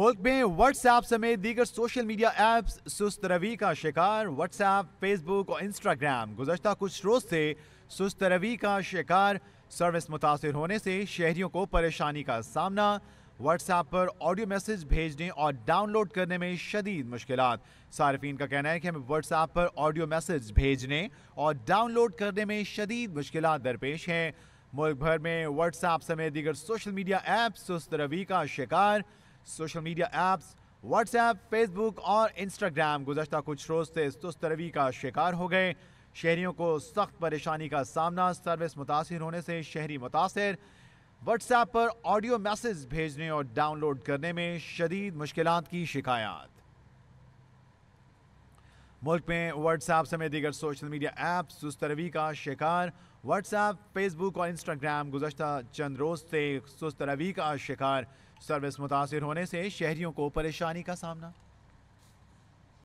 मुल्क में व्हाट्सएप समेत दीगर सोशल मीडिया ऐप्स सुस्त रवि का शिकार व्हाट्सएप फेसबुक और इंस्टाग्राम गुजशत कुछ रोज से सुस्त रवि का शिकार सर्विस मुतासर होने से शहरियों को परेशानी का सामना व्हाट्सएप पर ऑडियो मैसेज भेजने और डाउनलोड करने में शदीद मुश्किल सार्फिन का कहना है कि हमें व्हाट्सएप पर ऑडियो मैसेज भेजने और डाउनलोड करने में शदीद मुश्किल दरपेश हैं मुल्क भर में व्हाट्सएप समेत दीगर सोशल मीडिया ऐप्स सुस्त रवि का शिकार social media apps WhatsApp Facebook और इंस्टाग्राम गुजशत कुछ रोज़ से सुस्त रवि का शिकार हो गए शहरीों को सख्त परेशानी का सामना सर्विस मुतासर होने से शहरी मुतासर व्हाट्सएप पर ऑडियो मैसेज भेजने और डाउनलोड करने में शदीद मुश्किल की शिकायत मुल्क में व्हाट्सएप समेत दीगर सोशल मीडिया ऐप सुस्तरवी का शिकार व्हाट्सएप फेसबुक और इंस्टाग्राम गुजशत चंद रोज से सुस्तरवी का शिकार सर्विस मुतासर होने से शहरीों को परेशानी का सामना